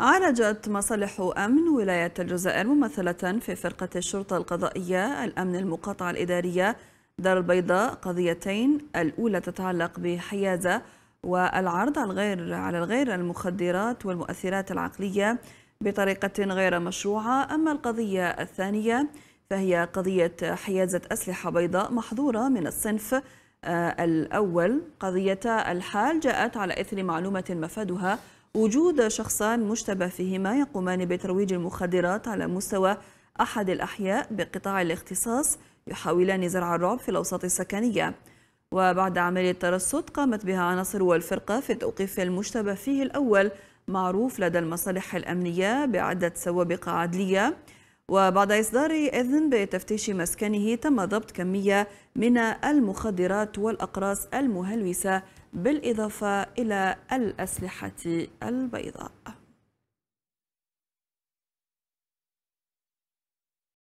عالجت مصالح أمن ولاية الجزائر ممثلة في فرقة الشرطة القضائية الأمن المقاطعة الإدارية دار البيضاء قضيتين الأولى تتعلق بحيازة والعرض على الغير على الغير المخدرات والمؤثرات العقلية بطريقة غير مشروعة أما القضية الثانية فهي قضية حيازة أسلحة بيضاء محظورة من الصنف آه، الأول قضية الحال جاءت على إثر معلومة مفادها وجود شخصان مشتبه فيهما يقومان بترويج المخدرات على مستوى أحد الأحياء بقطاع الاختصاص يحاولان زرع الرعب في الأوساط السكنية وبعد عملية ترصد قامت بها عناصر والفرقة في التوقيف المشتبه فيه الأول معروف لدى المصالح الأمنية بعدة سوابق عدلية وبعد إصدار إذن بتفتيش مسكنه تم ضبط كمية من المخدرات والأقراص المهلوسة بالإضافة إلى الأسلحة البيضاء